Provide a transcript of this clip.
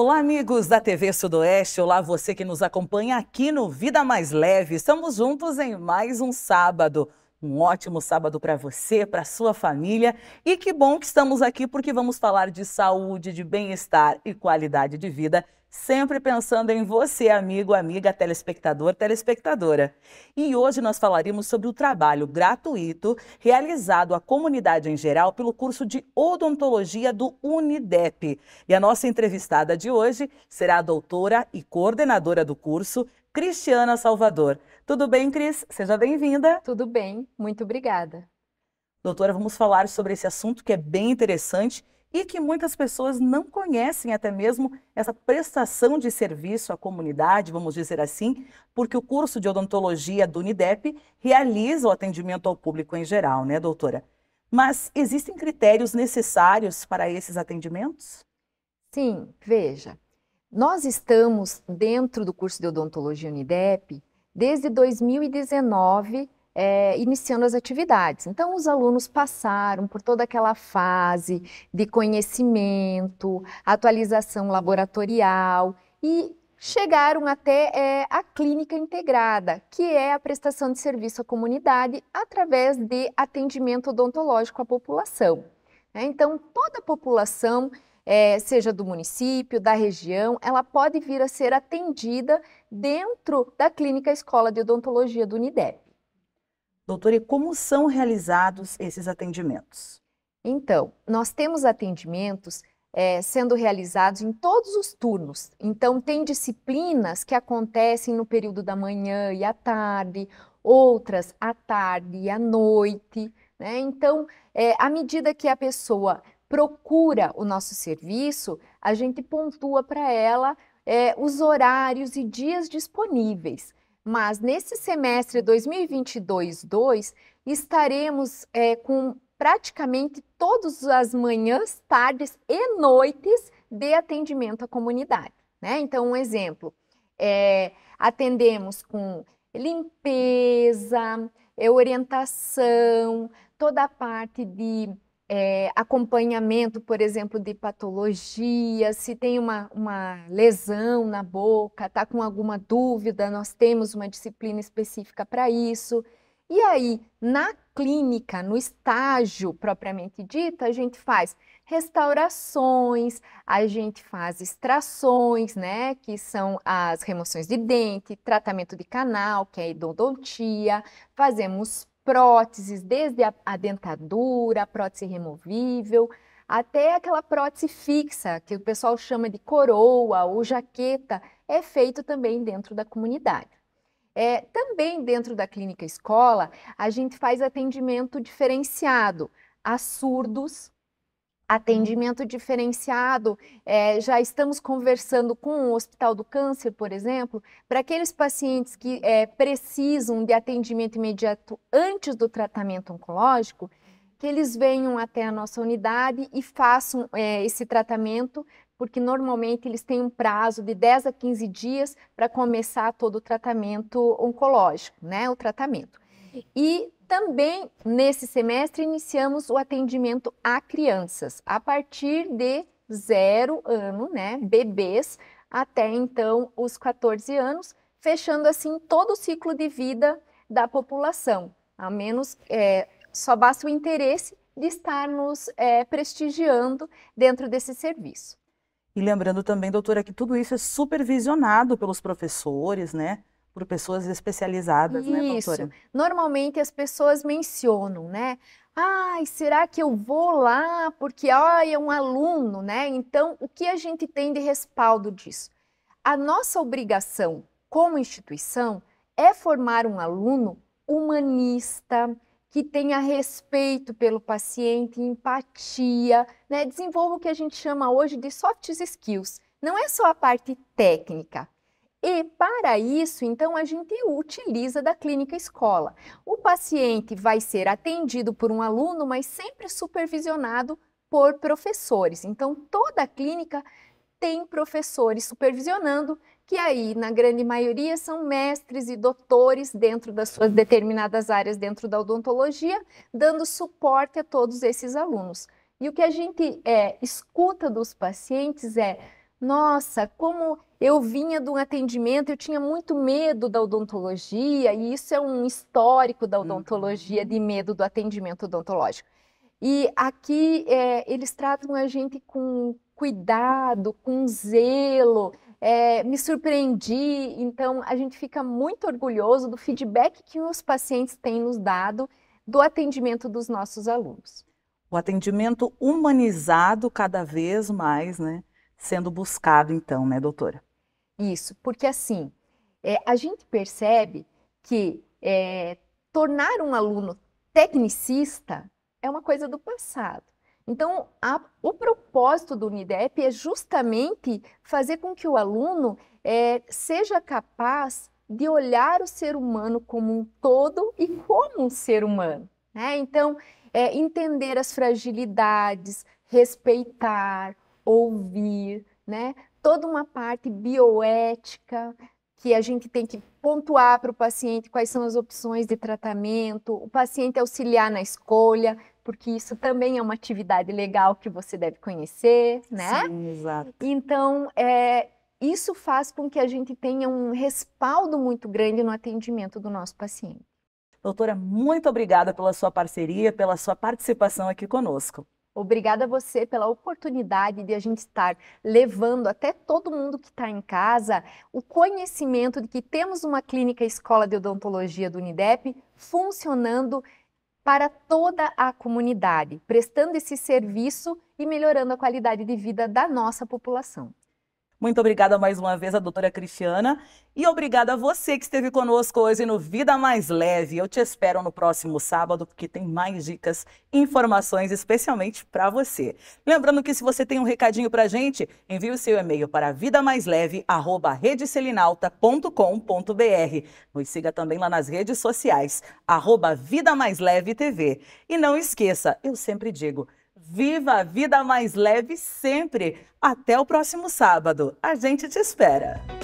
Olá, amigos da TV Sudoeste. Olá, você que nos acompanha aqui no Vida Mais Leve. Estamos juntos em mais um sábado. Um ótimo sábado para você, para sua família. E que bom que estamos aqui porque vamos falar de saúde, de bem-estar e qualidade de vida sempre pensando em você, amigo, amiga, telespectador, telespectadora. E hoje nós falaremos sobre o trabalho gratuito realizado à comunidade em geral pelo curso de odontologia do Unidep. E a nossa entrevistada de hoje será a doutora e coordenadora do curso, Cristiana Salvador. Tudo bem, Cris? Seja bem-vinda. Tudo bem, muito obrigada. Doutora, vamos falar sobre esse assunto que é bem interessante e que muitas pessoas não conhecem até mesmo essa prestação de serviço à comunidade, vamos dizer assim, porque o curso de odontologia do UNIDEP realiza o atendimento ao público em geral, né, doutora? Mas existem critérios necessários para esses atendimentos? Sim, veja, nós estamos dentro do curso de odontologia UNIDEP desde 2019 é, iniciando as atividades. Então, os alunos passaram por toda aquela fase de conhecimento, atualização laboratorial e chegaram até é, a clínica integrada, que é a prestação de serviço à comunidade através de atendimento odontológico à população. É, então, toda a população, é, seja do município, da região, ela pode vir a ser atendida dentro da clínica escola de odontologia do UNIDEP. Doutora, e como são realizados esses atendimentos? Então, nós temos atendimentos é, sendo realizados em todos os turnos. Então, tem disciplinas que acontecem no período da manhã e à tarde, outras à tarde e à noite. Né? Então, é, à medida que a pessoa procura o nosso serviço, a gente pontua para ela é, os horários e dias disponíveis mas nesse semestre 2022-2 estaremos é, com praticamente todas as manhãs, tardes e noites de atendimento à comunidade. Né? Então, um exemplo, é, atendemos com limpeza, é, orientação, toda a parte de é, acompanhamento, por exemplo, de patologia, se tem uma, uma lesão na boca, está com alguma dúvida, nós temos uma disciplina específica para isso. E aí, na clínica, no estágio propriamente dito, a gente faz restaurações, a gente faz extrações, né, que são as remoções de dente, tratamento de canal, que é a endodontia, fazemos próteses, desde a, a dentadura, a prótese removível, até aquela prótese fixa, que o pessoal chama de coroa ou jaqueta, é feito também dentro da comunidade. É, também dentro da clínica escola, a gente faz atendimento diferenciado a surdos, Uhum. atendimento diferenciado. É, já estamos conversando com o Hospital do Câncer, por exemplo, para aqueles pacientes que é, precisam de atendimento imediato antes do tratamento oncológico, que eles venham até a nossa unidade e façam é, esse tratamento, porque normalmente eles têm um prazo de 10 a 15 dias para começar todo o tratamento oncológico, né? O tratamento. E também nesse semestre iniciamos o atendimento a crianças, a partir de zero ano, né, bebês, até então os 14 anos, fechando assim todo o ciclo de vida da população. A menos é, só basta o interesse de estar nos é, prestigiando dentro desse serviço. E lembrando também, doutora, que tudo isso é supervisionado pelos professores, né? por pessoas especializadas, né, Isso. né, doutora? Normalmente as pessoas mencionam, né? Ai, será que eu vou lá porque ó, é um aluno, né? Então, o que a gente tem de respaldo disso? A nossa obrigação como instituição é formar um aluno humanista, que tenha respeito pelo paciente, empatia, né? desenvolva o que a gente chama hoje de soft skills. Não é só a parte técnica, e para isso, então, a gente utiliza da clínica escola. O paciente vai ser atendido por um aluno, mas sempre supervisionado por professores. Então, toda a clínica tem professores supervisionando, que aí, na grande maioria, são mestres e doutores dentro das suas determinadas áreas dentro da odontologia, dando suporte a todos esses alunos. E o que a gente é, escuta dos pacientes é: nossa, como eu vinha de um atendimento, eu tinha muito medo da odontologia, e isso é um histórico da odontologia, uhum. de medo do atendimento odontológico. E aqui é, eles tratam a gente com cuidado, com zelo, é, me surpreendi. Então, a gente fica muito orgulhoso do feedback que os pacientes têm nos dado do atendimento dos nossos alunos. O atendimento humanizado cada vez mais, né? Sendo buscado, então, né, doutora? Isso, porque assim, é, a gente percebe que é, tornar um aluno tecnicista é uma coisa do passado. Então, a, o propósito do Unidep é justamente fazer com que o aluno é, seja capaz de olhar o ser humano como um todo e como um ser humano. Né? Então, é, entender as fragilidades, respeitar, ouvir, né? toda uma parte bioética que a gente tem que pontuar para o paciente quais são as opções de tratamento, o paciente auxiliar na escolha, porque isso também é uma atividade legal que você deve conhecer, né? Sim, exato. Então, é, isso faz com que a gente tenha um respaldo muito grande no atendimento do nosso paciente. Doutora, muito obrigada pela sua parceria, pela sua participação aqui conosco. Obrigada a você pela oportunidade de a gente estar levando até todo mundo que está em casa o conhecimento de que temos uma clínica escola de odontologia do Unidep funcionando para toda a comunidade, prestando esse serviço e melhorando a qualidade de vida da nossa população. Muito obrigada mais uma vez à doutora Cristiana e obrigada a você que esteve conosco hoje no Vida Mais Leve. Eu te espero no próximo sábado porque tem mais dicas, informações especialmente para você. Lembrando que se você tem um recadinho para a gente, envie o seu e-mail para vidamaisleve@redeselinalta.com.br. Nos siga também lá nas redes sociais arroba Vida Mais Leve TV. E não esqueça, eu sempre digo. Viva a vida mais leve sempre. Até o próximo sábado. A gente te espera.